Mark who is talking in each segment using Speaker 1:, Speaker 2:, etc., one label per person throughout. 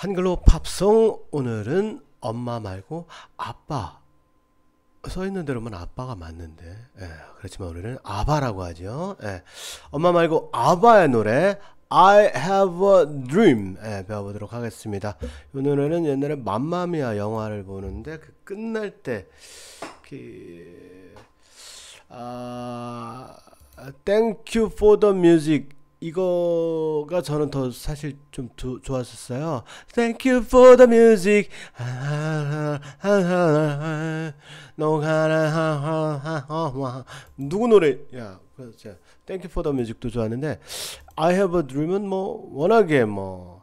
Speaker 1: 한글로 팝송 오늘은 엄마 말고 아빠 써 있는 대로만 아빠가 맞는데 예, 그렇지만 우리는 아바라고 하죠 예, 엄마 말고 아바의 노래 I have a dream 예, 배워보도록 하겠습니다 이 노래는 옛날에 맘마미아 영화를 보는데 그 끝날 때 그... 아... Thank you for the music 이거가 저는 더 사실 좀 조, 좋았었어요. Thank you for the music. 누구 노래? 야, 그렇죠. Thank you for the music도 좋았는데 I have a dream은 뭐 워낙에 뭐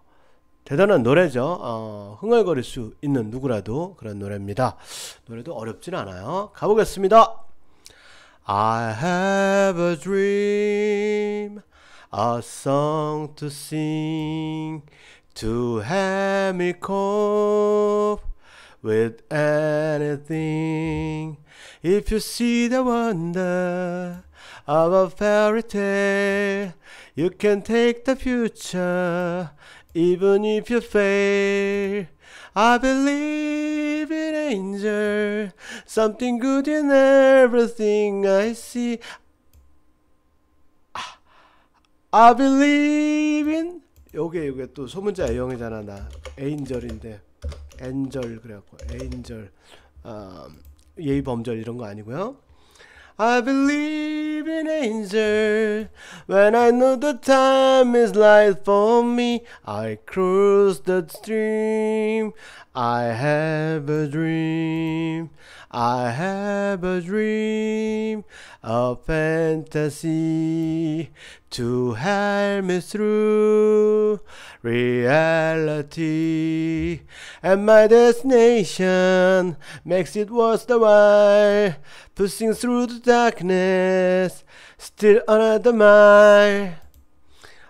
Speaker 1: 대단한 노래죠. 어, 흥얼거릴 수 있는 누구라도 그런 노래입니다. 노래도 어렵진 않아요. 가보겠습니다. I have a dream. a song to sing to have me cope with anything. If you see the wonder of a fairy tale, you can take the future, even if you fail. I believe in angel, something good in everything I see. I believe in 요게 요게 또 소문자 A형이잖아 나 엔절인데 엔절 그래갖고 엔절 어, 예의범절 이런 거 아니고요 I believe in angel When I know the time is light for me I c r u i s the stream I have a dream I have a dream A fantasy to help me through reality. And my destination makes it worth the while, pushing through the darkness, still under the mire.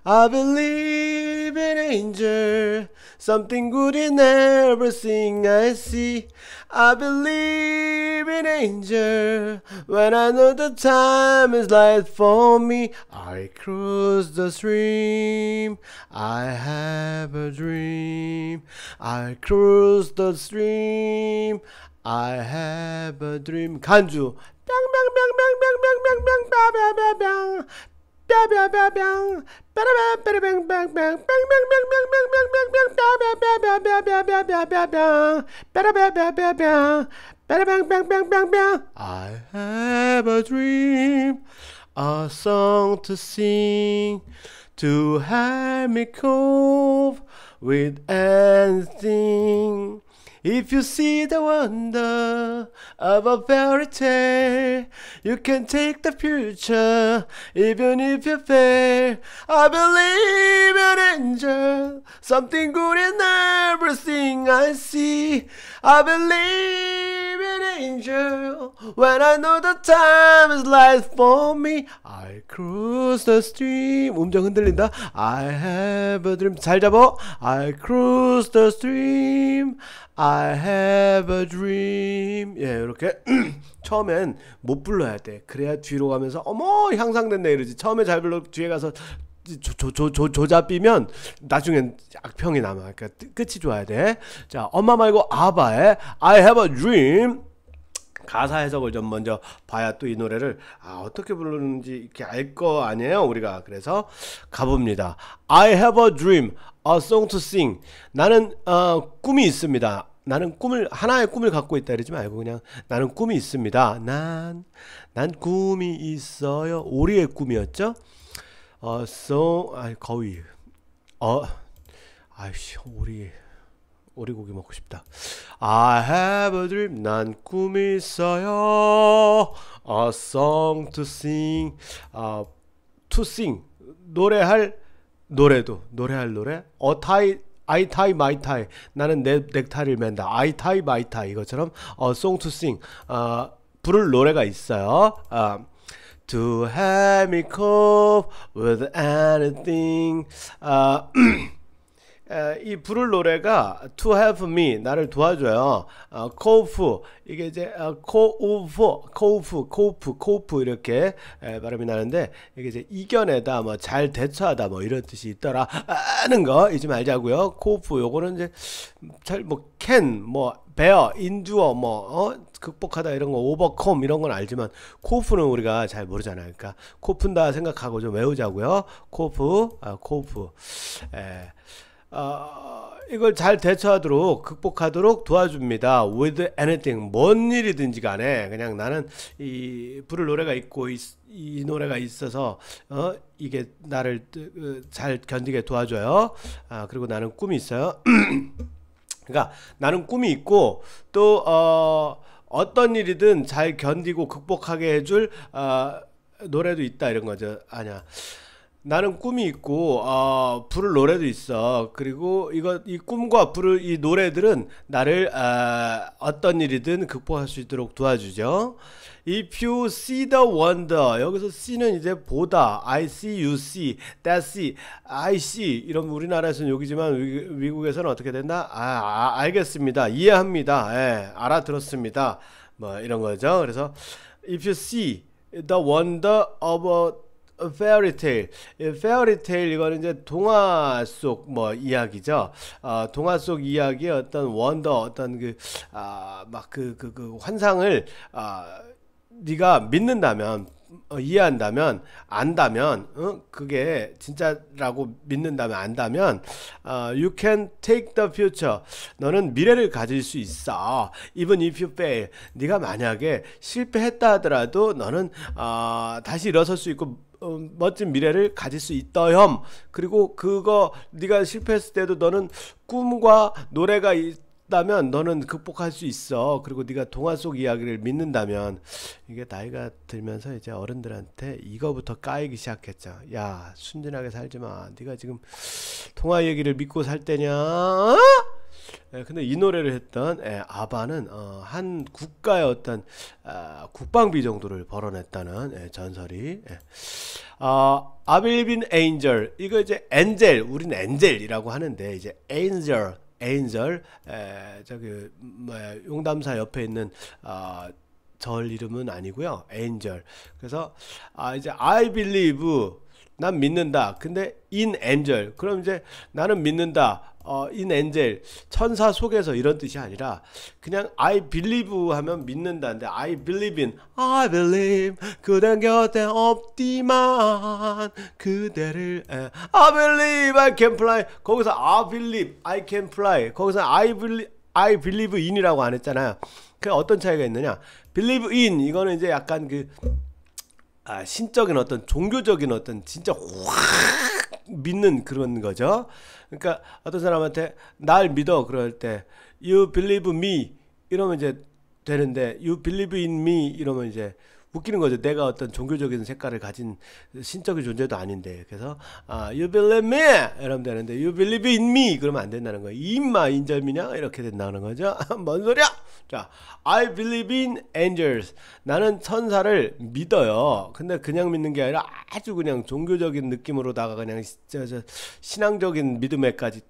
Speaker 1: I believe in angel, something good in everything I see. I believe danger when I know the time is light for me. I cross the stream, I have a dream. I cross the stream, I have a dream. you? Bang, bang, bang, bang, bang, I have a dream, a song to sing, to have me cope with anything. If you see the wonder of a fairy tale, you can take the future, even if you fail. I believe in angel, something good in everything I see. I believe in angel when I know the time is light for me. I c r u i s e the stream. 음정 흔들린다. I have a dream. 잘 잡어. I c r u i s e the stream. I have a dream. 예, 이렇게 처음엔 못 불러야 돼. 그래야 뒤로 가면서 어머 향상됐네 이러지. 처음에 잘 불러 뒤에 가서 조조조조잡히면 나중엔 악평이 남아. 그러니까 끝이 좋아야 돼. 자, 엄마 말고 아바의 I Have a Dream. 가사 해석을 좀 먼저 봐야 또 이 노래를 아 어떻게 부르는지 이렇게 알 거 아니에요 우리가 그래서 가봅니다 I have a dream, a song to sing 나는 어, 꿈이 있습니다 나는 꿈을 하나의 꿈을 갖고 있다 이러지 말고 그냥 나는 꿈이 있습니다 난난 난 꿈이 있어요 오리의 꿈이었죠 어, so 아 거위. 어 아이씨 오리 오리고기 먹고 싶다. I have a dream. 난 꿈이 있어요. A song to sing. 아 to sing 노래할 노래도 노래할 노래. A tie I tie my tie. 나는 내 넥타이를 맨다. I tie my tie. 이것처럼 a song to sing. 아 부를 노래가 있어요. 아 to have me cope with anything. 아, 이 부를 노래가 to help me 나를 도와줘요. 아, cope 이게 이제 아, cope cope cope cope 이렇게 에, 발음이 나는데 이게 이제 이겨내다 뭐 잘 대처하다 뭐 이런 뜻이 있더라 하는 거 잊지 말자고요. cope 요거는 이제 잘뭐 can 뭐 베어, 인듀어뭐 어? 극복하다 이런 거, 오버컴 이런 건 알지만 코프는 우리가 잘 모르잖아요. 그러니까 코푼다 생각하고 좀 외우자고요. 코프, 아, 코프. 에, 예. 어, 이걸 잘 대처하도록 극복하도록 도와줍니다. With anything, 뭔 일이든지 간에 그냥 나는 이 부를 노래가 있고 이, 이 노래가 있어서 어, 이게 나를 어, 잘 견디게 도와줘요. 아, 그리고 나는 꿈이 있어요. 그러니까 나는 꿈이 있고 또 어, 어떤 일이든 잘 견디고 극복하게 해줄 어, 노래도 있다 이런 거죠 아니야 나는 꿈이 있고 어, 부를 노래도 있어. 그리고 이거 이 꿈과 부를 이 노래들은 나를 어, 어떤 일이든 극복할 수 있도록 도와주죠. If you see the wonder 여기서 see는 이제 보다 I see you see that see I see 이런 우리나라에서는 여기지만 미국에서는 어떻게 된다? 아, 아 알겠습니다. 이해합니다. 예, 알아들었습니다. 뭐 이런 거죠. 그래서 if you see the wonder of fairy tale. fairy tale 이거는 이제 동화 속 뭐 이야기죠. 어, 동화 속 이야기의 어떤 원더, 어떤 그아막그그그 아, 그, 그, 그 환상을 아 네가 믿는다면 어, 이해한다면 안다면 응? 어? 그게 진짜라고 믿는다면 안다면 어, you can take the future 너는 미래를 가질 수 있어 even if you fail 네가 만약에 실패했다 하더라도 너는 어, 다시 일어설 수 있고 어, 멋진 미래를 가질 수 있더염 그리고 그거 네가 실패했을 때도 너는 꿈과 노래가 있다면 너는 극복할 수 있어 그리고 네가 동화 속 이야기를 믿는다면 이게 나이가 들면서 이제 어른들한테 이거부터 까이기 시작했죠 야 순진하게 살지마 네가 지금 동화 얘기를 믿고 살 때냐 어? 예, 근데 이 노래를 했던 예, 아바는 어, 한 국가의 어떤 아, 국방비 정도를 벌어냈다는 예, 전설이 예. 아, 아빌빈 에인절 이거 이제 엔젤 우린 엔젤이라고 하는데 이제 엔젤 엔젤 에, 저기 음, 뭐, 용담사 옆에 있는 어, 절 이름은 아니고요 엔젤 그래서 아 이제 I believe 난 믿는다 근데 인 엔젤 그럼 이제 나는 믿는다 어, in angel 천사 속에서 이런 뜻이 아니라 그냥 I believe 하면 믿는다는데 I believe in I believe 그댄 곁에 없디만 그대를 에, I believe I can fly 거기서 I believe I can fly 거기서 I believe I believe in이라고 안 했잖아요. 그 어떤 차이가 있느냐? believe in 이거는 이제 약간 그 아, 신적인 어떤 종교적인 어떤 진짜 확 믿는 그런 거죠. 그러니까 어떤 사람한테 날 믿어 그럴 때 you believe me 이러면 이제 되는데 you believe in me 이러면 이제 웃기는 거죠. 내가 어떤 종교적인 색깔을 가진 신적인 존재도 아닌데. 그래서 아, you believe me 이러면 되는데 you believe in me 그러면 안 된다는 거예요. 임마 인절미냐 이렇게 된다는 거죠. 뭔 소리야? 자, I believe in angels. 나는 천사를 믿어요. 근데 그냥 믿는 게 아니라 아주 그냥 종교적인 느낌으로다가 그냥 신앙적인 믿음에까지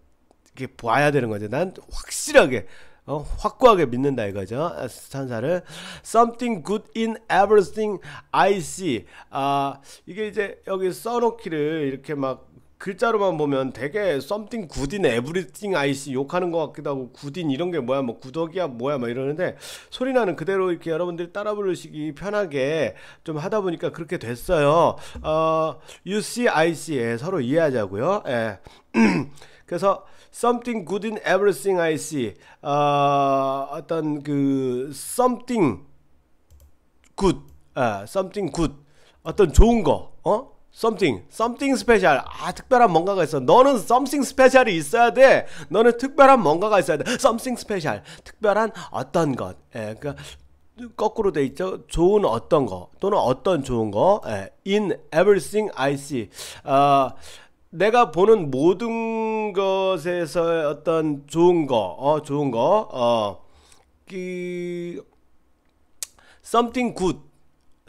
Speaker 1: 이렇게 봐야 되는 거죠. 난 확실하게 어, 확고하게 믿는다 이거죠. 찬사를 아, something good in everything I see. 아 이게 이제 여기 써놓기를 이렇게 막 글자로만 보면 되게 something good in everything I see 욕하는 것 같기도 하고 굿인 이런 게 뭐야 뭐 구덕이야 뭐야 막 이러는데 소리 나는 그대로 이렇게 여러분들이 따라 부르시기 편하게 좀 하다 보니까 그렇게 됐어요. 어, you see I see 예, 서로 이해하자고요. 예. 그래서 something good in everything I see. 어, 어떤 그 something good, 어, something good. 어떤 좋은 거, 어? something, something special. 아, 특별한 뭔가가 있어. 너는 something special이 있어야 돼. 너는 특별한 뭔가가 있어야 돼. something special. 특별한 어떤 것. 예, 그니까 거꾸로 돼 있죠. 좋은 어떤 거 또는 어떤 좋은 거. 예, in everything I see. 어, 내가 보는 모든 것에서 어떤 좋은 거, 어, 좋은 거, 어, 그, something good,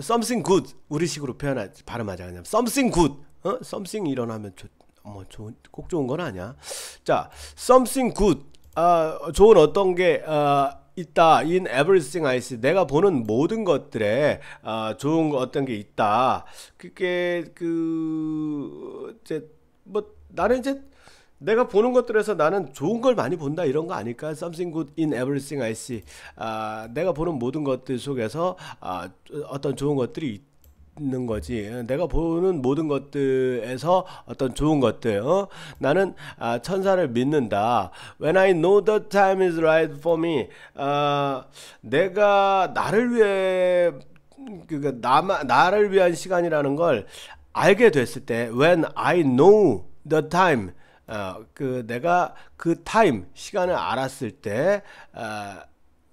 Speaker 1: something good, 우리식으로 표현하지, 발음하자. 그냥 something good, 어? something 일어나면 좋, 뭐, 좋은, 꼭 좋은 건 아니야. 자, something good, 아, 좋은 어떤 게, 어, 있다. In everything I see. 내가 보는 모든 것들에 어, 좋은 거 어떤 게 있다. 그게 그 어, 이제 뭐 나는 이제 내가 보는 것들에서 나는 좋은 걸 많이 본다 이런 거 아닐까? Something good in everything I see. 아, 내가 보는 모든 것들 속에서 아, 어떤 좋은 것들이 있는 거지. 내가 보는 모든 것들에서 어떤 좋은 것들. 어? 나는 아, 천사를 믿는다. When I know the time is right for me. 아, 내가 나를 위해 그니까 나만 나를 위한 시간이라는 걸 알게 됐을 때 when I know the time 어, 그 내가 그 time 시간을 알았을 때 어,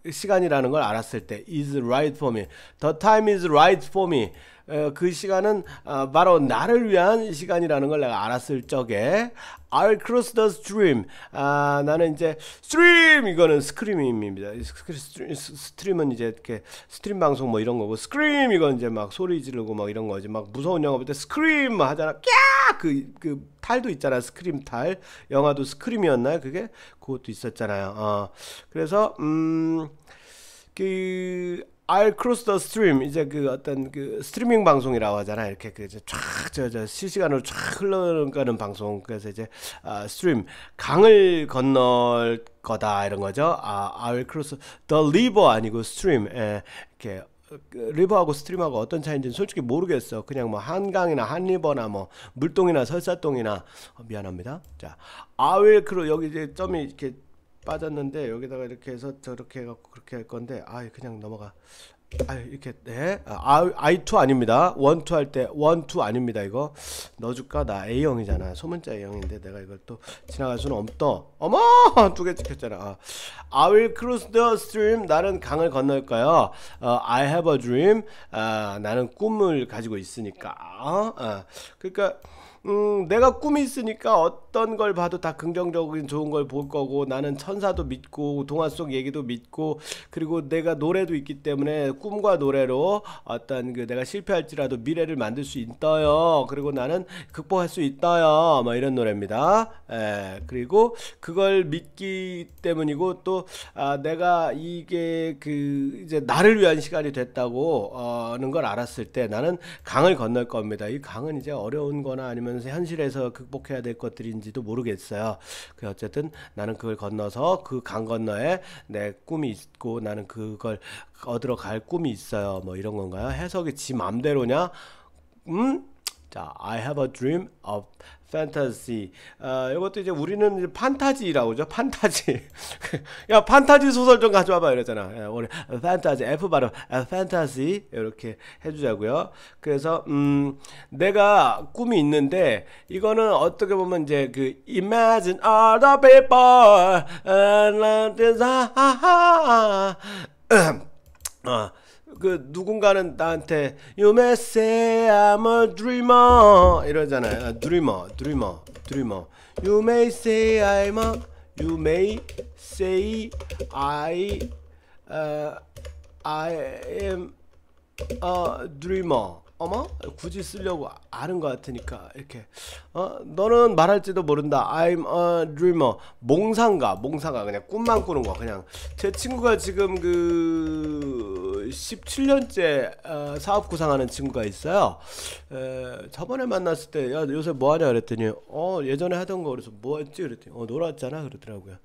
Speaker 1: 시간이라는 걸 알았을 때 is right for me the time is right for me 어, 그 시간은 어, 바로 나를 위한 시간이라는 걸 내가 알았을 적에 I cross the stream. 아, 나는 이제 stream 이거는 스크림입니다. 그 스트림은 이제 이렇게 스트림 방송 뭐 이런 거고 스크림 이건 이제 막 소리 지르고 막 이런 거지. 막 무서운 영화 볼때 스크림 하잖아. 꺄! 그, 그 탈도 있잖아. 스크림 탈. 영화도 스크림이었나? 그게 그것도 있었잖아요. 어. 그래서 음그 I cross the stream 이제 그 어떤 그 스트리밍 방송이라고 하잖아 이렇게 그 이제 쫙저저 저 실시간으로 쫙 흘러가는 방송 그래서 이제 아, 스트림 강을 건널 거다 이런 거죠 아 I cross the river 아니고 stream 예, 이렇게 리버하고 그 스트림하고 어떤 차이인지는 솔직히 모르겠어. 그냥 뭐 한강이나 한리버나 뭐 물동이나 설사동이나 어, 미안합니다. 자, 아윌크로 여기 이제 점이 이렇게 빠졌는데 여기다가 이렇게 해서 저렇게 해갖고 그렇게 할 건데 아 그냥 넘어가 아 이렇게 네 아, 이투 아닙니다 원투 할 때 원투 아닙니다 이거 넣어줄까 나 A형이잖아 소문자 A형인데 내가 이걸 또 지나갈 수는 없더 어머 두 개 찍혔잖아 아. I will cross the stream 나는 강을 건널까요 어, I have a dream 아, 나는 꿈을 가지고 있으니까 어? 아, 그러니까 음, 내가 꿈이 있으니까 어떤 걸 봐도 다 긍정적인 좋은 걸 볼 거고 나는 천사도 믿고 동화 속 얘기도 믿고 그리고 내가 노래도 있기 때문에 꿈과 노래로 어떤 그 내가 실패할지라도 미래를 만들 수 있어요. 그리고 나는 극복할 수 있어요. 뭐 이런 노래입니다. 에, 예, 그리고 그걸 믿기 때문이고 또 아, 내가 이게 그 이제 나를 위한 시간이 됐다고 하는 어, 걸 알았을 때 나는 강을 건널 겁니다. 이 강은 이제 어려운 거나 아니면 살면서 현실에서 극복해야 될 것들인지도 모르겠어요. 그 어쨌든 나는 그걸 건너서 그 강 건너에 내 꿈이 있고 나는 그걸 얻으러 갈 꿈이 있어요. 뭐 이런 건가요? 해석이 지 맘대로냐? 음? 자, I have a dream of 판타지. 아, 이것도 이제 우리는 이제 판타지라고 하죠 판타지. 야, 판타지 소설 좀 가져와 봐이랬잖아 우리 판타지 F 발음. 아, 판타지 이렇게 해 주자고요. 그래서 음, 내가 꿈이 있는데 이거는 어떻게 보면 이제 그 imagine all the people and d e s i r 어, 그 누군가는 나한테 You may say I'm a dreamer 이러잖아요. 아, dreamer, dreamer, dreamer. You may say I'm a You may say I uh, I am a dreamer. 어머? 굳이 쓰려고 아는 것 같으니까 이렇게 어? 너는 말할지도 모른다 I'm a dreamer 몽상가 몽상가 그냥 꿈만 꾸는 거 그냥 제 친구가 지금 그 17년째 어, 사업 구상하는 친구가 있어요 에, 저번에 만났을 때 야 요새 뭐하냐 그랬더니 어 예전에 하던 거 그래서 뭐했지 그랬더니 어 놀았잖아 그러더라고요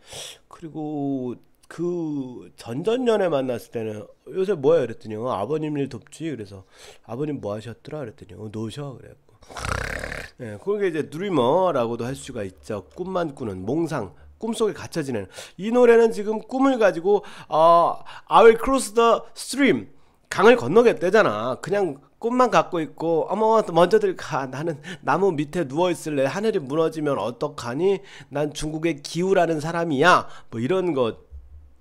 Speaker 1: 그리고 그 전전년에 만났을 때는 요새 뭐야 그랬더니 어, 아버님 일 돕지 그래서 아버님 뭐 하셨더라 그랬더니 어, 노셔 그랬고 예, 네, 그게 이제 누리머라고도 할 수가 있죠 꿈만 꾸는 몽상 꿈속에 갇혀 지내는 이 노래는 지금 꿈을 가지고 어, I will cross the stream 강을 건너겠대잖아 그냥 꿈만 갖고 있고 어머 먼저들 가 나는 나무 밑에 누워 있을래 하늘이 무너지면 어떡하니 난 중국의 기우라는 사람이야 뭐 이런 것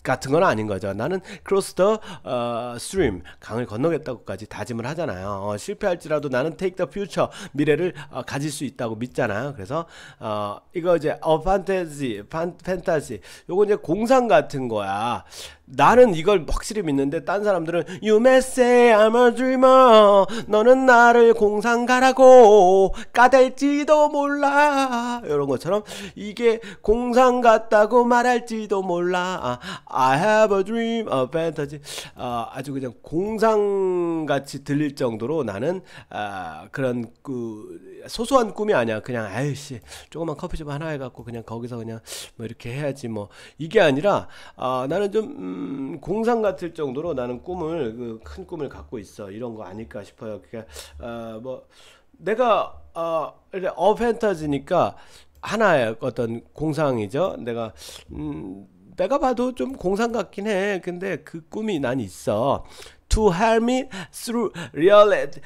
Speaker 1: 같은 건 아닌 거죠. 나는 cross the 어, stream 강을 건너겠다고까지 다짐을 하잖아요. 어, 실패할지라도 나는 take the future 미래를 어, 가질 수 있다고 믿잖아요. 그래서 어, 이거 이제 어 판타지 판 판타지 요거 이제 공상 같은 거야. 나는 이걸 확실히 믿는데 딴 사람들은 You may say I'm a dreamer 너는 나를 공상가라고 까댈지도 몰라 이런 것처럼 이게 공상 같다고 말할지도 몰라 아, I have a dream, a fantasy 아, 아주 그냥 공상같이 들릴 정도로 나는 아, 그런 그 소소한 꿈이 아니야 그냥 아이씨 조그만 커피숍 하나 해갖고 그냥 거기서 그냥 뭐 이렇게 해야지 뭐 이게 아니라 아, 나는 좀 음, 공상 같을 정도로 나는 꿈을 그 큰 꿈을 갖고 있어 이런 거 아닐까 싶어요. 그러니까 어, 뭐 내가 어, 어펜타지니까 하나의 어떤 공상이죠. 내가 음, 내가 봐도 좀 공상 같긴 해. 근데 그 꿈이 난 있어. To help me through reality.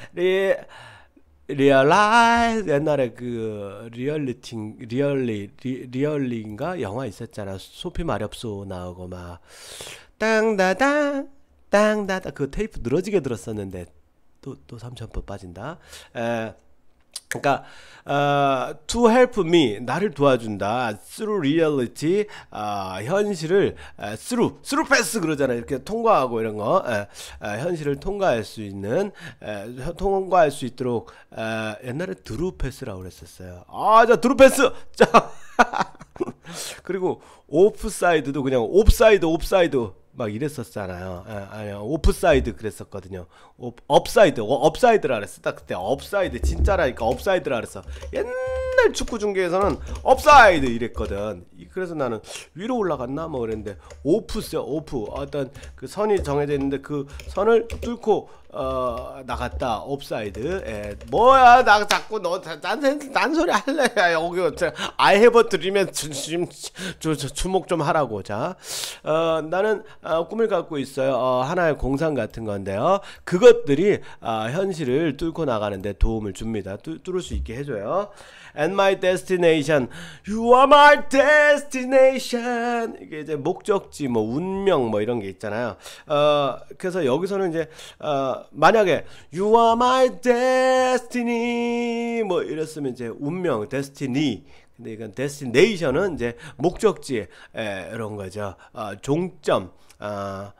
Speaker 1: 리얼라이 i 옛날에 그 리얼리팅 리얼리 리, 얼리인가 영화 있었잖아 소피 마렵소 나오고 막 땅다당 땅다다 그 테이프 늘어지게 들었었는데 또 또 삼천포 빠진다 에 그러니까 uh, to help me 나를 도와준다 through reality u 어, 현실을 uh, through through pass 그러잖아요 이렇게 통과하고 이런 거 uh, 현실을 통과할 수 있는 u 통과할 수 있도록 u 옛날에 through pass라고 그랬었어요 아자 through pass 자 그리고 오프사이드도 그냥 옵사이드 옵사이드 막 이랬었잖아요. 예, 아니 오프사이드 그랬었거든요. 오, 업사이드, 어, 업사이드라 그랬어. 딱 그때 업사이드 진짜라니까 업사이드라 그랬어. 옛 맨날 축구 중계에서는 업사이드 이랬거든. 그래서 나는 위로 올라갔나 뭐 그랬는데 오프스요 오프 어떤 그 선이 정해져 있는데 그 선을 뚫고 어, 나갔다 업사이드 에, 예, 뭐야 나 자꾸 너 딴, 소리 할래 야, 여기 아이해버 드리면 주, 주, 주, 목좀 하라고 자 어, 나는 어, 꿈을 갖고 있어요 어, 하나의 공상 같은 건데요 그것들이 어, 현실을 뚫고 나가는데 도움을 줍니다 뚫, 뚫을 수 있게 해줘요 and my destination. You are my destination. 이게 이제 목적지, 뭐 운명, 뭐 이런 게 있잖아요. 어, 그래서 여기서는 이제 어, 만약에 You are my destiny 뭐 이랬으면 이제 운명, destiny. 근데 이건 destination은 이제 목적지 에, 이런 거죠. 어, 종점. 어,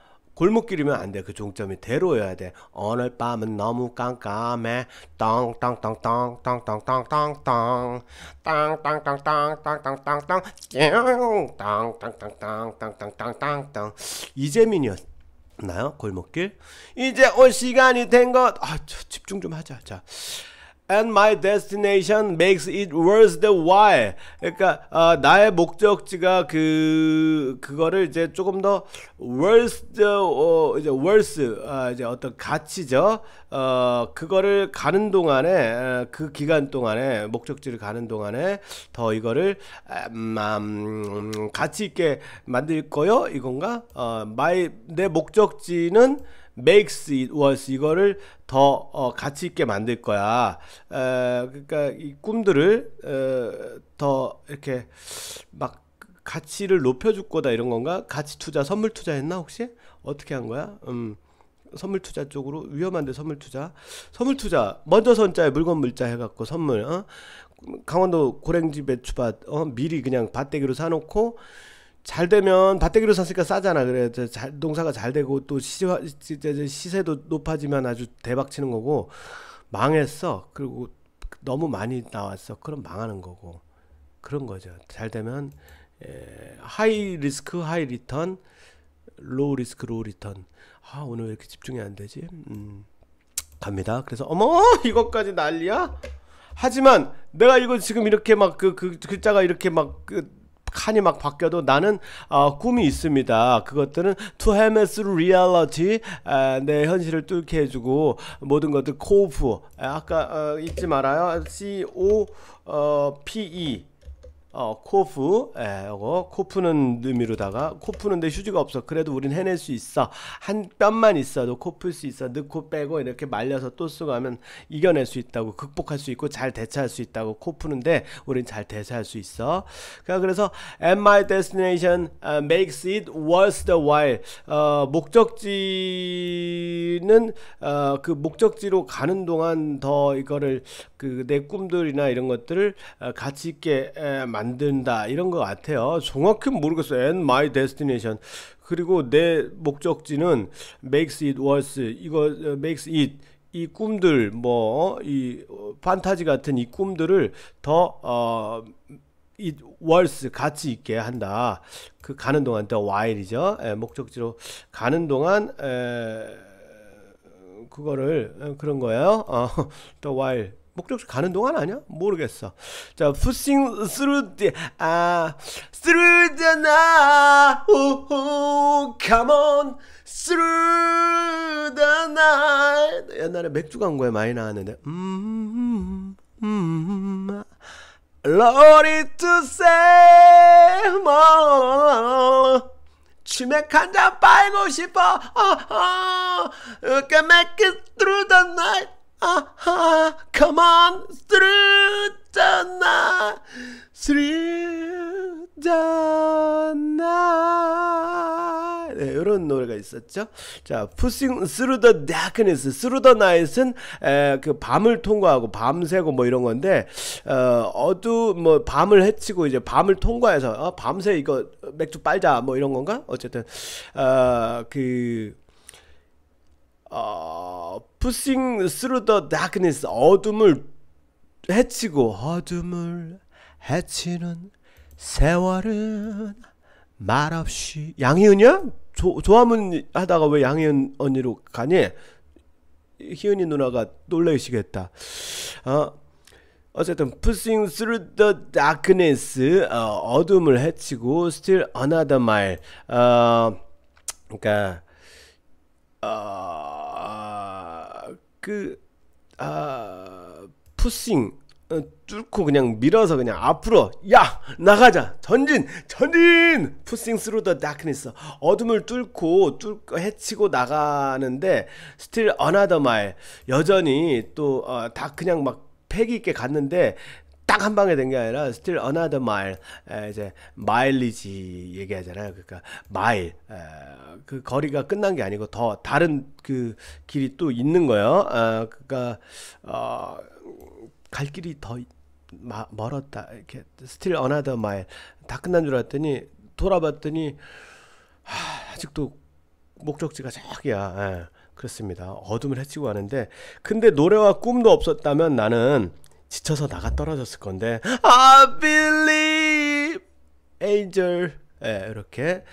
Speaker 1: 골목길이면 안 돼. 그 종점이 대로여야 돼. 오늘 밤은 너무 깜깜해. 땅땅땅땅땅땅땅땅땅땅 땅땅땅땅땅땅땅땅 땅땅땅땅땅땅땅땅땅땅 이재민이었. 나요? 골목길? 이제 올 시간이 된 것. 아, 집중 좀 하자. 자. and my destination makes it worth the while. 그러니까 어, 나의 목적지가 그 그거를 이제 조금 더 worth the, 어, 이제 worth 아, 이제 어떤 가치죠. 어, 그거를 가는 동안에 어, 그 기간 동안에 목적지를 가는 동안에 더 이거를 음, 음, 음, 가치 있게 만들 거요. 이건가? 어, my 내 목적지는 makes it was 이거를 더 어, 가치 있게 만들 거야. 에, 그러니까 이 꿈들을 에, 더 이렇게 막 가치를 높여줄 거다 이런 건가? 가치 투자, 선물 투자했나 혹시? 어떻게 한 거야? 음. 선물 투자 쪽으로 위험한데 선물 투자 선물 투자 먼저 선자에 물건 물자 해갖고 선물 어? 강원도 고랭지 배추밭 어? 미리 그냥 밭대기로 사놓고 잘 되면 밭대기로 샀으니까 싸잖아. 그래 잘, 농사가 잘 되고 또 시, 시세도 높아지면 아주 대박치는 거고 망했어. 그리고 너무 많이 나왔어. 그럼 망하는 거고 그런 거죠. 잘 되면 에, 예, 하이 리스크 하이 리턴 로우 리스크 로우 리턴 아 오늘 왜 이렇게 집중이 안 되지 음, 갑니다 그래서 어머 이것까지 난리야 하지만 내가 이거 지금 이렇게 막그그 그 글자가 이렇게 막그 칸이 막 바뀌어도 나는 어, 꿈이 있습니다. 그것들은 to h a m through reality 아, 내 현실을 뚫게 해주고 모든 것들 c o 아, 까 어, 잊지 말아요. C O 어, P E 어, 코프, 에, 예, 요거, 코프는 의미로다가, 코프는내 휴지가 없어. 그래도 우린 해낼 수 있어. 한 뼘만 있어도 코풀 수 있어. 넣고 빼고 이렇게 말려서 또 쓰고 하면 이겨낼 수 있다고, 극복할 수 있고, 잘 대처할 수 있다고. 코프는데 우린 잘 대처할 수 있어. 그래서, and my destination uh, makes it worth the while. 어, 목적지는, 어, 그 목적지로 가는 동안 더 이거를, 그 내 꿈들이나 이런 것들을 어, 가치 있게, 에, 만든다 이런 것 같아요 정확히 모르겠어요 and my destination 그리고 내 목적지는 makes it worse 이거 어, makes it 이 꿈들 뭐이 어, 어, 판타지 같은 이 꿈들을 더 어, 이 월스 같이 있게 한다. 그 가는 동안 더 while이죠. 예, 목적지로 가는 동안 에, 그거를 그런 거예요. 어, the while 목적지 가는 동안 아니야? 모르겠어. 자, pushing through the, 아, through the night, oh, oh, come on, through the night. 옛날에 맥주 광고에 많이 나왔는데, 음, 음, Glory to save my 치맥 한잔 빨고 싶어, 어, 어, you can make it through the night. 아하, come on through the night, through the night. 네, 이런 노래가 있었죠. 자, pushing through the darkness, through the night은 에, 그 밤을 통과하고 밤새고 뭐 이런 건데 어, 어두 뭐 밤을 헤치고 이제 밤을 통과해서 어, 밤새 이거 맥주 빨자 뭐 이런 건가? 어쨌든 어, 그 어, Pushing through the darkness 어둠을 해치고 어둠을 해치는 세월은 말없이 양희은이야? 조, 조화문 하다가 왜 양희은 언니로 가니? 희은이 누나가 놀라시겠다 어? 어쨌든 Pushing through the darkness 어, 둠을 해치고 Still another mile 어, 그러니까 어, 그, 아, 푸싱, 어, 뚫고 그냥 밀어서 그냥 앞으로 야 나가자 전진 전진 푸싱 스루 더 다크니스 어둠을 뚫고 뚫고 해치고 나가는데 스틸 어나더 마일 여전히 또다 어, 그냥 막 패기 있게 갔는데 딱 한 방에 된 게 아니라 스틸 어나더 마말 이제 마일리지 얘기하잖아요 그러니까 마일 에, 그 거리가 끝난 게 아니고 더 다른 그 길이 또 있는 거예요. 아, 그러니까 어, 갈 길이 더 마, 멀었다. 이렇게 still another mile 다 끝난 줄 알았더니 돌아봤더니 하, 아직도 목적지가 저기야. 예, 그렇습니다. 어둠을 헤치고 가는데 근데 노래와 꿈도 없었다면 나는 지쳐서 나가 떨어졌을 건데 I believe angel 예, 이렇게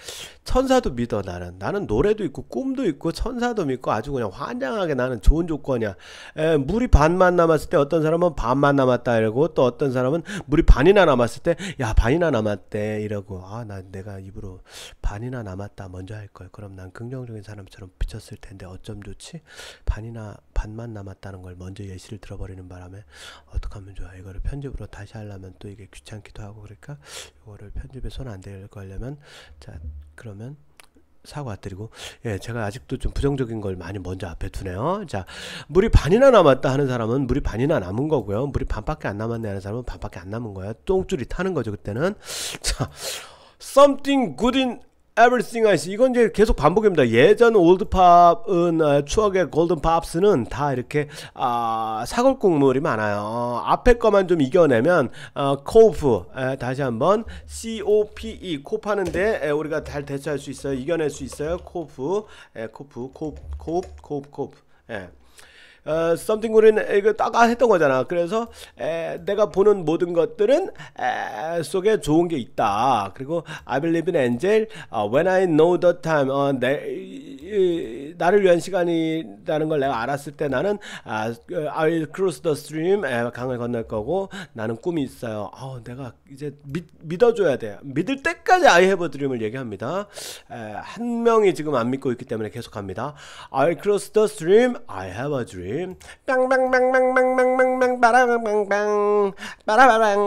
Speaker 1: 천사도 믿어 나는 나는 노래도 있고 꿈도 있고 천사도 믿고 아주 그냥 환장하게 나는 좋은 조건이야 에, 물이 반만 남았을 때 어떤 사람은 반만 남았다 이러고 또 어떤 사람은 물이 반이나 남았을 때 야 반이나 남았대 이러고 아 나 내가 입으로 반이나 남았다 먼저 할걸 그럼 난 긍정적인 사람처럼 비쳤을 텐데 어쩜 좋지 반이나 반만 남았다는 걸 먼저 예시를 들어버리는 바람에 어떡 하면 좋아 이거를 편집으로 다시 하려면 또 이게 귀찮기도 하고 그러니까 이거를 편집에 손 안 대고 하려면 자 그러면 사과 드리고 예 제가 아직도 좀 부정적인 걸 많이 먼저 앞에 두네요 자 물이 반이나 남았다 하는 사람은 물이 반이나 남은 거고요 물이 반밖에 안 남았네 하는 사람은 반밖에 안 남은 거야 똥줄이 타는 거죠 그때는 자 something good in Everything I See 이건 이제 계속 반복입니다. 예전 올드팝은 아, 추억의 골든 팝스는 다 이렇게 아, 사골 국물이 많아요. 어, 앞에 것만 좀 이겨내면 어, c 프 에, 다시 한번 C O P E 코파는데 우리가 잘 대처할 수 있어요. 이겨낼 수 있어요. 코 o p e 에, c o p 프코 o p e c 프 예. 어, something 우리는 이거 따가 아, 했던 거잖아. 그래서 에, 내가 보는 모든 것들은 에, 속에 좋은 게 있다. 그리고 I believe in angel uh, when I know the time. 어, 내, 이, 나를 위한 시간이라는 걸 내가 알았을 때 나는 아, 그, I'll cross the stream 에, 강을 건널 거고 나는 꿈이 있어요. 어, 내가 이제 믿, 믿어줘야 돼. 믿을 때까지 I have a dream을 얘기합니다. 에, 한 명이 지금 안 믿고 있기 때문에 계속합니다. I'll cross the stream. I have a dream. Bang bang bang bang bang bang bang bang bang bang bang bang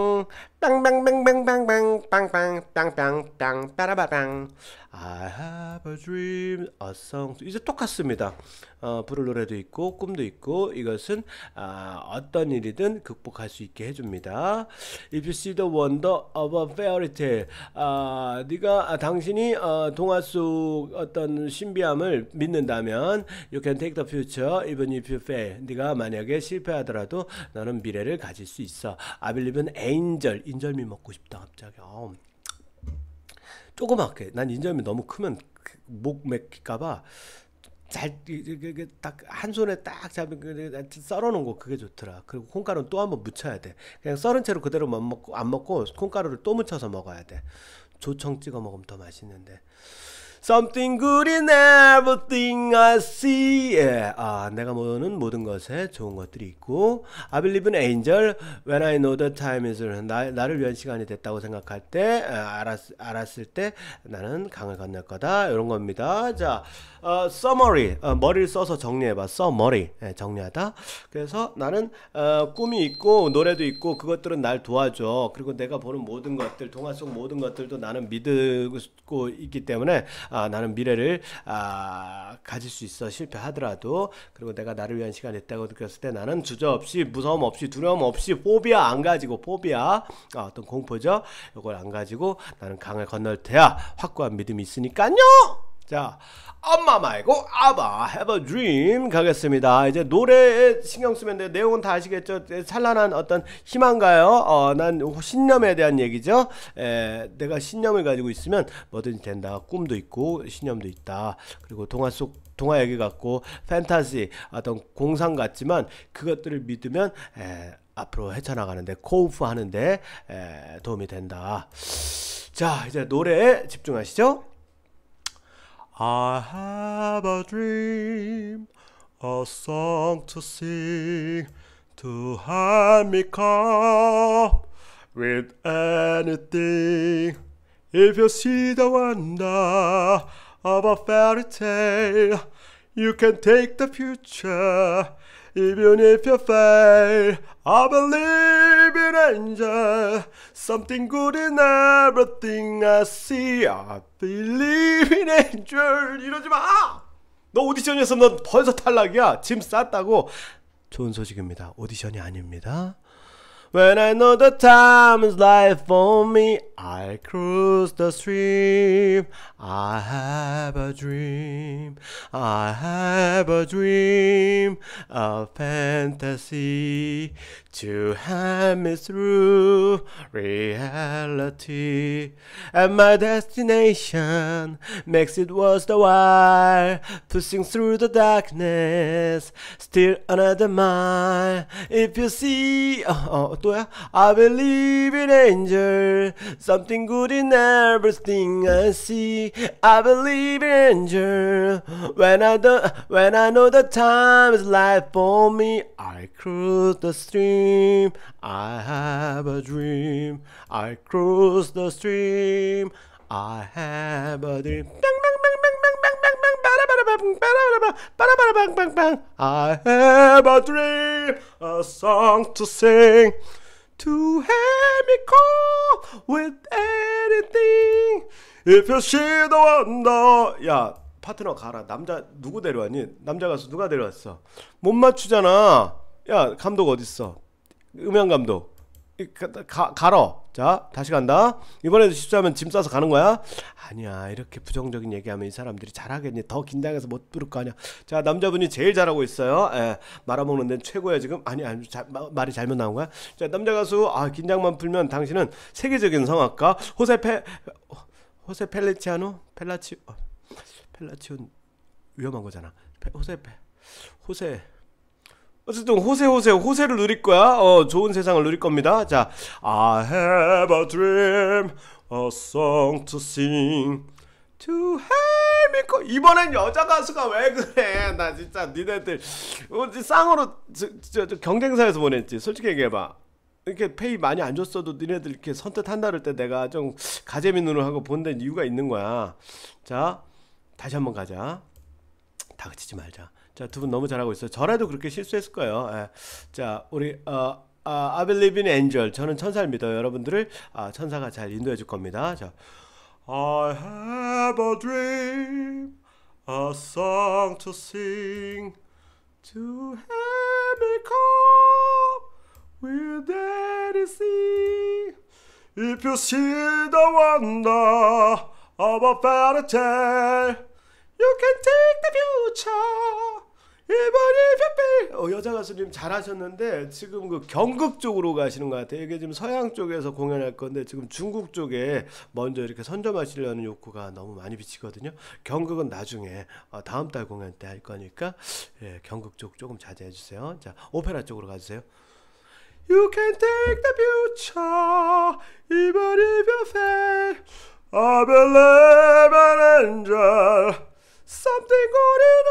Speaker 1: 빵빵빵빵빵빵빵빵빵빵 빠라바빵 I have a dream, a song 이제 똑같습니다 어, 부를 노래도 있고 꿈도 있고 이것은 아, 어떤 일이든 극복할 수 있게 해줍니다 If you see the wonder of a fairy tale 아, 네가 아, 당신이 어, 동화 속 어떤 신비함을 믿는다면 You can take the future even if you fail 네가 만약에 실패하더라도 너는 미래를 가질 수 있어 I believe in angel 인절미 먹고 싶다 갑자기 어. 조그맣게 난 인절미 너무 크면 그 목 맥힐까봐 딱한 손에 딱 잡으면 그, 그, 썰어놓은 거 그게 좋더라. 그리고 콩가루는 또 한번 묻혀야 돼. 그냥 썰은 채로 그대로 안 먹고 안 먹고 콩가루를 또 묻혀서 먹어야 돼. 조청 찍어 먹으면 더 맛있는데. Something good in everything I see. 예. 아, 내가 모르는 모든 것에 좋은 것들이 있고. I believe in angel when I know the time is 나, 나를 위한 시간이 됐다고 생각할 때 알았, 알았을 때 나는 강을 건널 거다. 이런 겁니다. 자, 어, summary 어, 머리를 써서 정리해봐. summary 예, 정리하다. 그래서 나는 어, 꿈이 있고 노래도 있고 그것들은 날 도와줘. 그리고 내가 보는 모든 것들 동화 속 모든 것들도 나는 믿고 있기 때문에 아, 나는 미래를 아, 가질 수 있어 실패하더라도 그리고 내가 나를 위한 시간이 있다고 느꼈을 때 나는 주저없이 무서움 없이 두려움 없이 포비아 안 가지고 포비아 아, 어떤 공포죠 이걸 안 가지고 나는 강을 건널 테야 확고한 믿음이 있으니까요 자, 엄마 말고 아바 Have a Dream 가겠습니다. 이제 노래에 신경 쓰면 돼. 내용은 다 아시겠죠? 예, 찬란한 어떤 희망가요? 어, 난 신념에 대한 얘기죠. 에, 예, 내가 신념을 가지고 있으면 뭐든지 된다. 꿈도 있고 신념도 있다. 그리고 동화 속 동화 얘기 같고 팬타지 어떤 공상 같지만 그것들을 믿으면 에, 예, 앞으로 헤쳐나가는데 코우프 하는데 도움이 된다. 자 이제 노래에 집중하시죠. I have a dream, a song to sing, to have me come with anything. If you see the wonder of a fairy tale, you can take the future Even if you fail, I believe in angel. Something good in everything I see. I believe in angel. 이러지 마! 너 오디션이었으면 넌 벌써 탈락이야. 짐 쌌다고. 좋은 소식입니다. 오디션이 아닙니다. When I know the time is life for me, I cruise the stream, I have a dream, I have a dream, a fantasy to have me through reality. And my destination makes it worth the while, pushing through the darkness, still another mile. If you see, oh, oh, oh I believe in angels. Something good in everything I see. I believe in you. When I do, when I know the time is life for me, I cross the stream. I have a dream. I cross the stream. I have a dream. I have a dream, a song to sing. to have me call with anything if you see the wonder 야 파트너 가라 남자 누구 데려왔니 남자 가수 누가 데려왔어 못 맞추잖아 야 감독 어딨어 음향 감독 가, 가어 자, 다시 간다. 이번에도 실수하면 짐 싸서 가는 거야? 아니야. 이렇게 부정적인 얘기하면 이 사람들이 잘하겠니? 더 긴장해서 못 부를 거 아니야. 자, 남자분이 제일 잘하고 있어요. 에, 예. 말아먹는 데는 최고야, 지금. 아니, 아니, 자, 마, 말이 잘못 나온 거야. 자, 남자 가수, 아, 긴장만 풀면 당신은 세계적인 성악가, 호세 페, 호세 펠레치아노? 펠라치, 어, 펠라치온, 위험한 거잖아. 페, 호세 페, 호세, 어쨌든 호세 호세 호세를 누릴 거야. 어 좋은 세상을 누릴 겁니다. 자, I have a dream, a song to sing. To help me. 이번엔 여자 가수가 왜 그래? 나 진짜 니네들 어제 쌍으로 저, 저, 저 경쟁사에서 보냈지. 솔직히 얘기해봐. 이렇게 페이 많이 안 줬어도 니네들 이렇게 선뜻한다 그럴 때 내가 좀 가재미 눈으로 하고 본 데는 이유가 있는 거야. 자, 다시 한번 가자. 다 그치지 말자. 자, 두 분 너무 잘하고 있어요. 저라도 그렇게 실수했을 거예요. 예. 자, 우리 어, 아, I believe in angel. 저는 천사를 믿어요. 여러분들을 아, 천사가 잘 인도해 줄 겁니다. 자, I have a dream, a song to sing, to have me come with anything. If you see the wonder of a fairy tale. You can take the future. 일본의 뷰비. 어, 여자 가수님 잘하셨는데 지금 그 경극 쪽으로 가시는 것 같아요. 이게 지금 서양 쪽에서 공연할 건데 지금 중국 쪽에 먼저 이렇게 선점하시려는 욕구가 너무 많이 비치거든요. 경극은 나중에 어, 다음 달 공연 때 할 거니까 예, 경극 쪽 조금 자제해 주세요. 자 오페라 쪽으로 가주세요. You can take the future, even i I believe an angel. Something good in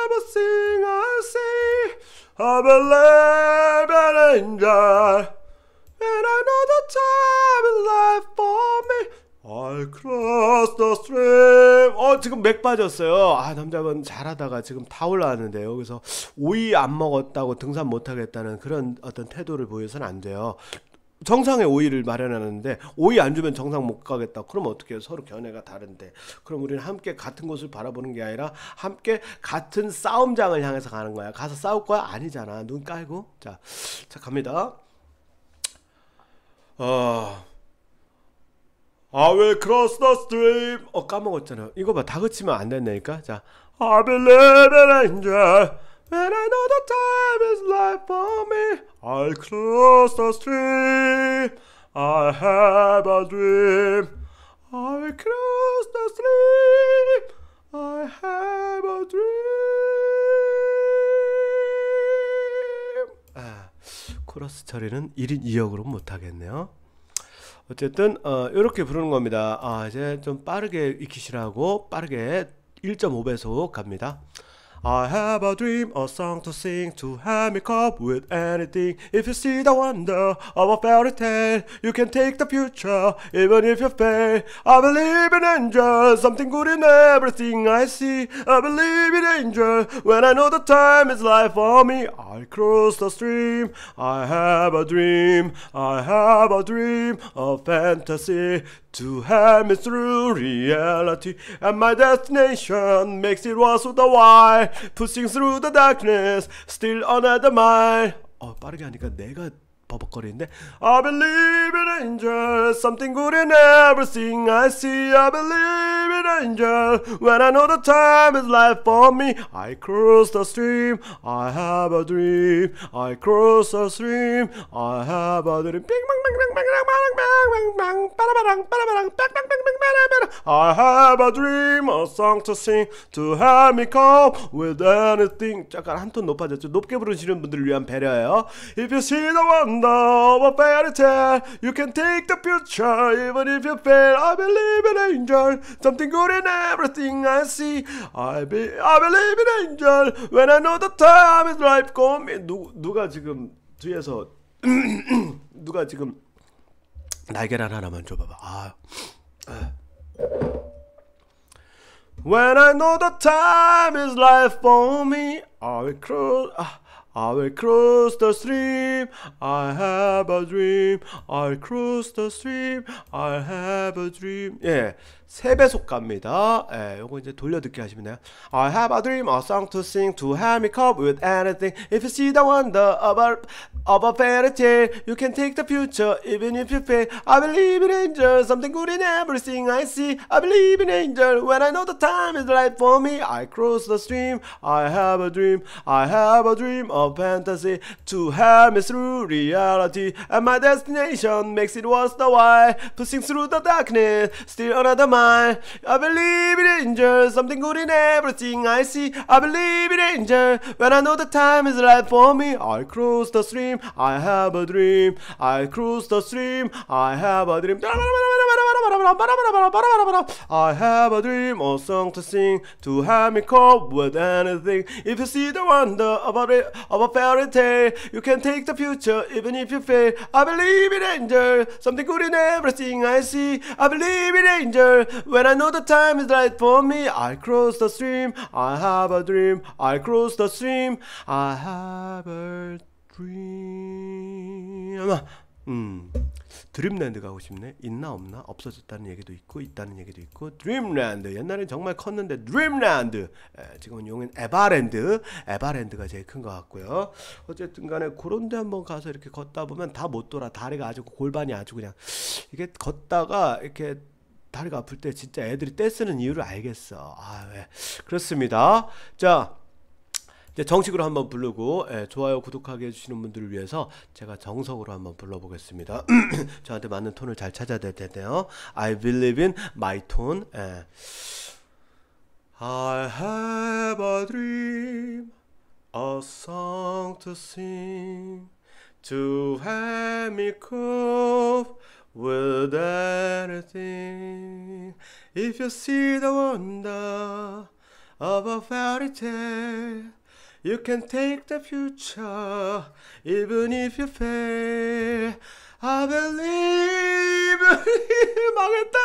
Speaker 1: everything I see. I believe i n angel. And I know the time is life for me. i cross the stream. 어, 지금 맥 빠졌어요. 아, 남자분 잘하다가 지금 다 올라왔는데요. 그래서 오이 안 먹었다고 등산 못 하겠다는 그런 어떤 태도를 보여서는 안 돼요. 정상의 오이를 마련하는데 오이 안 주면 정상 못 가겠다. 그러면 어떻게 해요? 서로 견해가 다른데. 그럼 우리는 함께 같은 곳을 바라보는 게 아니라 함께 같은 싸움장을 향해서 가는 거야. 가서 싸울 거야 아니잖아. 눈 깔고. 자, 자 갑니다. 아, 어. 아왜 크 l 스 c 스 o s s 어 까먹었잖아. 이거 봐 다그치면 안 된다니까. 자, 아 b 레레 i 인 v When I know the time is life for me, I'll cross the stream. I have a dream. I'll cross the stream. I have a dream. 아, 코러스 처리는 1인 2역으로 못하겠네요. 어쨌든 어, 이렇게 부르는 겁니다. 아, 이제 좀 빠르게 익히시라고 빠르게 1.5배속 갑니다. I have a dream, a song to sing, to have me cope with anything. If you see the wonder of a fairy tale, you can take the future, even if you fail. I believe in angels, something good in everything I see. I believe in angels, when I know the time is life for me. I cross the stream, I have a dream, I have a dream, a fantasy to help me through reality, and my destination makes it worth with while. Pushing through the darkness, still on the mind. 어, 빠르게 하니까 내가 버벅거리는데 I believe in angels Something good in everything I see I believe in angels When I know the time is life for me I cross the stream I have a dream I cross the stream I have a dream I have a dream A song to sing To help me cope with anything 잠깐 한 톤 높아졌죠 높게 부르시는 분들을 위한 배려예요 If you see the one though a fairy tale, you can take the future even if you fail. I believe in angel, something good in everything I see. I be I believe in angel when I know the time is ripe for me. 누, 누가 지금 뒤에서 누가 지금 날개란 하나만 줘봐봐. 아. When I know the time is life for me, I will cruise. 아. I'll cross the stream, I have a dream. I'll cross the stream, I have a dream. 예, 세 배속 갑니다. 예, 요거 이제 돌려 돌려듣기 하시면 돼요. I have a dream, a song to sing, to help me cope with anything. If you see the wonder of a, of a fairy tale, you can take the future even if you fail. I believe in angels, something good in everything I see. I believe in angels when I know the time is right for me. I cross the stream, I have a dream, I have a dream fantasy to me through reality, and my destination makes it worth the while. Pushing through the darkness, still another mile. I believe in danger, something good in everything I see. I believe in danger When I know the time is right for me, I cruise the stream. I have a dream. I cruise the stream. I have a dream. I have a dream or song to sing to have me cope with anything. If you see the wonder of a of a fairy tale. You can take the future even if you fail. I believe in angel, something good in everything I see. I believe in angel. When I know the time is right for me, I cross the stream. I have a dream. I cross the stream. I have a dream. Hmm. 드림랜드 가고 싶네 있나 없나 없어졌다는 얘기도 있고 있다는 얘기도 있고 드림랜드 옛날엔 정말 컸는데 드림랜드 에, 지금은 용인 에바랜드 에바랜드가 제일 큰 것 같고요 어쨌든 간에 그런 데 한번 가서 이렇게 걷다 보면 다 못 돌아 다리가 아주 골반이 아주 그냥 이게 걷다가 이렇게 다리가 아플 때 진짜 애들이 떼쓰는 이유를 알겠어 아왜 예. 그렇습니다 자 이제 정식으로 한번 부르고 예, 좋아요 구독하게 해주시는 분들을 위해서 제가 정석으로 한번 불러보겠습니다. 저한테 맞는 톤을 잘 찾아야 될 텐데요. I believe in my tone. 예. I have a dream, a song to sing, to have me cope with anything. If you see the wonder of a fairy tale. You can take the future, even if you fail. I believe, 망했다.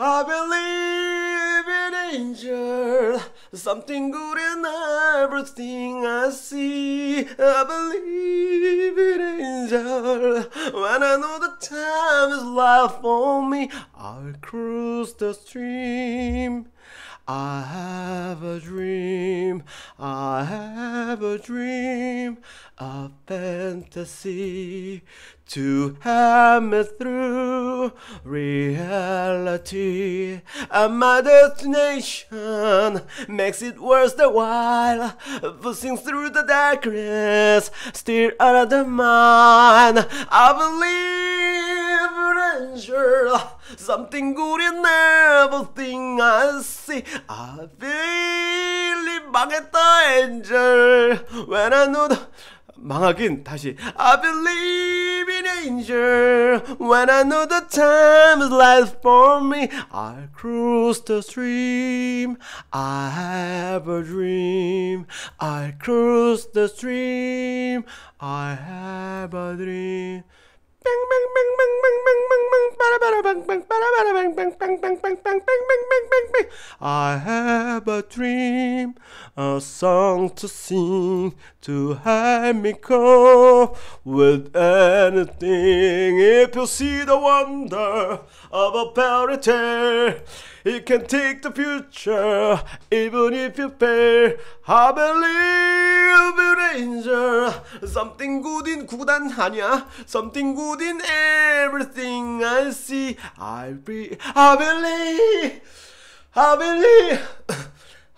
Speaker 1: I believe in angel, something good in everything I see. I believe in angel, when I know the time is life for me, I'll cruise the stream. I have a dream, I have a dream, a fantasy to hammer through reality. A mother's nation makes it worth the while, pushing through the darkness, still another mind. I believe, angel, something good in everything I see. I feel it, Bucket Angel, when I know the 망하긴 다시 I believe in angel When I know the time is right for me i cross the stream I have a dream i cross the stream I have a dream I have a dream, a song to sing, to help me cope with anything. If you see the wonder of a fairy tale. You can take the future, even if you fail. I believe in angel. Something good in 구단 아니야. Something good in everything I see. I be, I believe, I believe.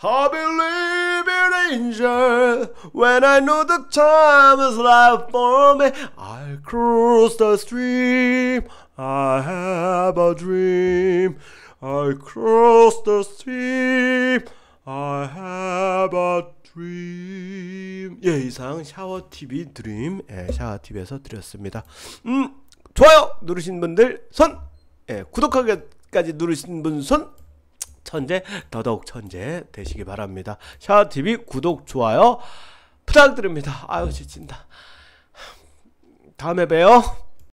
Speaker 1: I believe in angel when I know the time is right for me. I cross the stream. I have a dream. I cross the s t r e a I have a dream. 예, 이상 샤워 TV 드림. 예, 샤워 TV에서 드렸습니다. 음, 좋아요 누르신 분들 손. 예, 구독하기까지 누르신 분 손. 천재 더더욱 천재 되시기 바랍니다. 샤워 TV 구독 좋아요 부탁드립니다. 아유 지친다. 다음에 봬요.